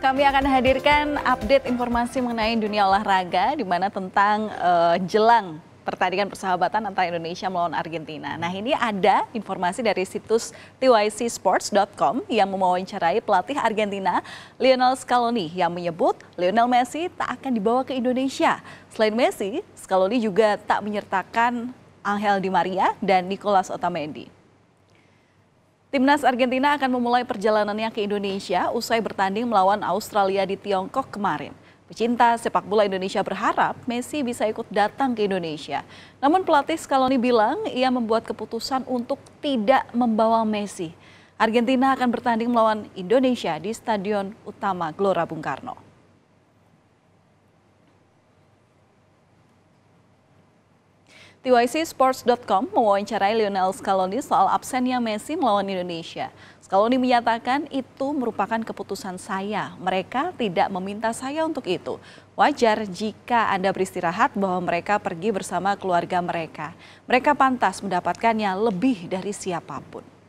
Kami akan hadirkan update informasi mengenai dunia olahraga, di mana tentang uh, jelang pertandingan persahabatan antara Indonesia melawan Argentina. Nah ini ada informasi dari situs tycsports.com yang mewawancarai pelatih Argentina Lionel Scaloni yang menyebut Lionel Messi tak akan dibawa ke Indonesia. Selain Messi, Scaloni juga tak menyertakan Angel Di Maria dan Nicolas Otamendi. Timnas Argentina akan memulai perjalanannya ke Indonesia usai bertanding melawan Australia di Tiongkok kemarin. Pecinta sepak bola Indonesia berharap Messi bisa ikut datang ke Indonesia. Namun pelatih Scaloni bilang ia membuat keputusan untuk tidak membawa Messi. Argentina akan bertanding melawan Indonesia di Stadion Utama Gelora Bung Karno. Sports.com mewawancarai Lionel Scaloni soal absennya Messi melawan Indonesia. Scaloni menyatakan itu merupakan keputusan saya. Mereka tidak meminta saya untuk itu. Wajar jika Anda beristirahat bahwa mereka pergi bersama keluarga mereka. Mereka pantas mendapatkannya lebih dari siapapun.